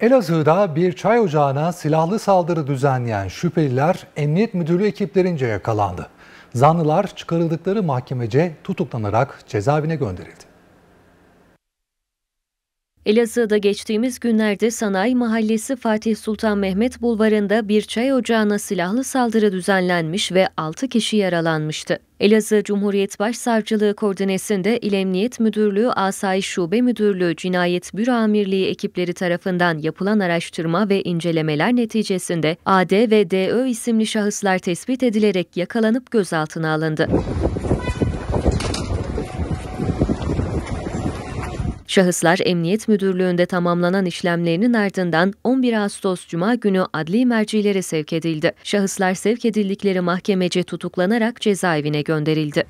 Elazığ'da bir çay ocağına silahlı saldırı düzenleyen şüpheliler emniyet müdürlüğü ekiplerince yakalandı. Zanlılar çıkarıldıkları mahkemece tutuklanarak cezaevine gönderildi. Elazığ'da geçtiğimiz günlerde Sanayi Mahallesi Fatih Sultan Mehmet Bulvarı'nda bir çay ocağına silahlı saldırı düzenlenmiş ve 6 kişi yaralanmıştı. Elazığ Cumhuriyet Başsavcılığı koordinesinde İl Emniyet Müdürlüğü Asayiş Şube Müdürlüğü Cinayet Büro Amirliği ekipleri tarafından yapılan araştırma ve incelemeler neticesinde AD ve DÖ isimli şahıslar tespit edilerek yakalanıp gözaltına alındı. Şahıslar Emniyet Müdürlüğü'nde tamamlanan işlemlerinin ardından 11 Ağustos Cuma günü adli mercilere sevk edildi. Şahıslar sevk edildikleri mahkemece tutuklanarak cezaevine gönderildi.